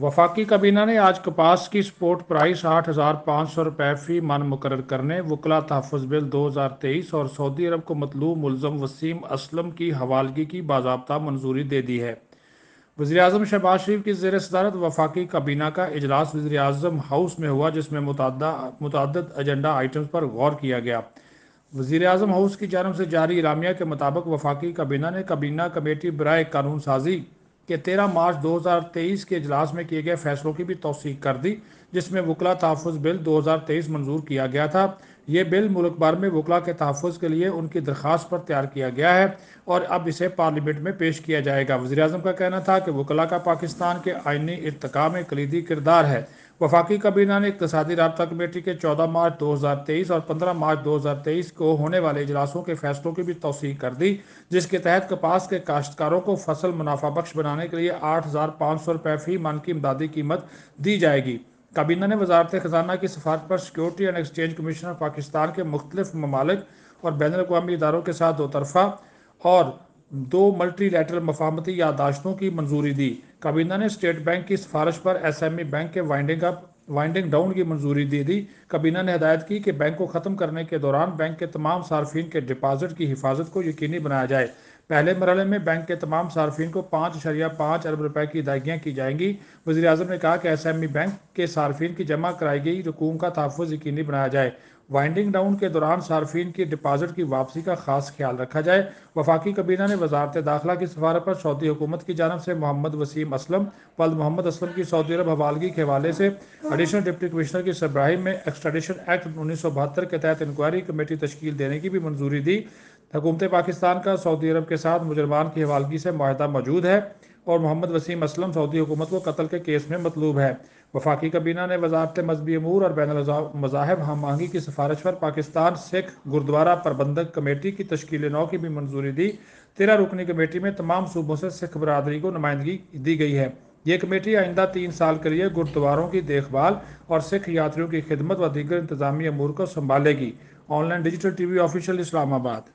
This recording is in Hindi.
वफाकी काबीना ने आज कपास की स्पोर्ट प्राइस आठ हज़ार पाँच सौ रुपये फ़ी मन मुकर करने वकला तहफ़ बिल दो हज़ार तेईस और सऊदी अरब को मतलू मुलम वसीम असलम की हवालगी की बाबा मंजूरी दे दी है वजी अजम शहबाज शरीफ की जेर सदारत वफाकी काबीना का अजलास वजी अजम हाउस में हुआ जिसमें मुतद एजेंडा आइटम्स पर गौर किया गया वजीर अजम हाउस की जानब से जारी इलामिया के मुताबिक वफाकी काबीना ने काबीना कमेटी बरए कानून साजी के 13 मार्च 2023 के इजलास में किए गए फैसलों की भी तोसीक कर दी जिसमें वकला तहफ़ बिल 2023 मंजूर किया गया था ये बिल मुल्क भर में वकला के तहफ़ के लिए उनकी दरख्वास्त पर तैयार किया गया है और अब इसे पार्लियामेंट में पेश किया जाएगा वजी अजम का कहना था कि वकला का पाकिस्तान के आइनी इरतका में कलीदी किरदार है वफाकी काबीना ने इकतदी रबता कमेटी के चौदह मार्च दो हज़ार तेईस और पंद्रह मार्च दो हज़ार तेईस को होने वाले इजलासों के फैसलों की भी तोसी कर दी जिसके तहत कपास के काश्तकारों को फसल मुनाफा बख्श बनाने के लिए आठ हज़ार पाँच सौ रुपये फी मन की इमदादी कीमत दी जाएगी काबीना ने वजारत खजाना की सफारत पर security and exchange commission of Pakistan के मुख्तलिफ ममालिक और बैन अवी इदारों के साथ दो तरफा और दो मल्टी लेटरल मफामती यादाश्तों की मंजूरी दी काबीना ने स्टेट बैंक की सिफारिश पर ई e बैंक के वाइंडिंग अप वाइंडिंग डाउन की मंजूरी दे दी काबीना ने हदायत की कि बैंक को ख़त्म करने के दौरान बैंक के तमाम सार्फिन के डिपॉजिट की हिफाजत को यकीनी बनाया जाए पहले मरहले में बैंक के तमाम सार्फिन को पाँच अशरिया पाँच अरब रुपये की अदायगियाँ की जाएंगी वजी अजम ने कहा कि एस एम ई बैंक के सार्फिन की जमा कराई गई रकूम का तहफ़ यकीनी बनाया जाए वाइंडिंग डाउन के दौरान सार्फिन की डिपॉजिट की वापसी का खास ख्याल रखा जाए वफाकी कबीना ने वजारत दाखिला की सफारत पर सऊदी हुकूमत की जानब से मोहम्मद वसीम असलम वल्द मोहम्मद असलम की सऊदी अरब हवालगी के हवाले से एडिशनल डिप्टी कमिश्नर की सरब्राहि में एक्सट्रेडिशन एक्ट उन्नीस सौ बहत्तर के तहत इंक्वायरी कमेटी तश्ील देने की भी मंजूरी दी हुकूमत पाकिस्तान का सऊदी अरब के साथ मुजरमान की हवालगी से माहदा मौजूद है और मोहम्मद वसीम असलम सऊदी हुकूमत को कत्ल के केस में मतलूब है वफाकी कबीना ने वजारत मजहबी अमूर और बैन मजाहब हम आहंगी की सिफारिश पर पाकिस्तान सिख गुरुद्वारा प्रबंधक कमेटी की तश्ील नौ की भी मंजूरी दी तेरह रुकनी कमेटी में तमाम सूबों से सिख बरदरी को नुमाइंदगी दी गई है ये कमेटी आइंदा तीन साल के लिए गुरुद्वारों की देखभाल और सिख यात्रियों की खिदमत व दीगर इंतजामी अमूर को संभालेगी online digital T V official Islamabad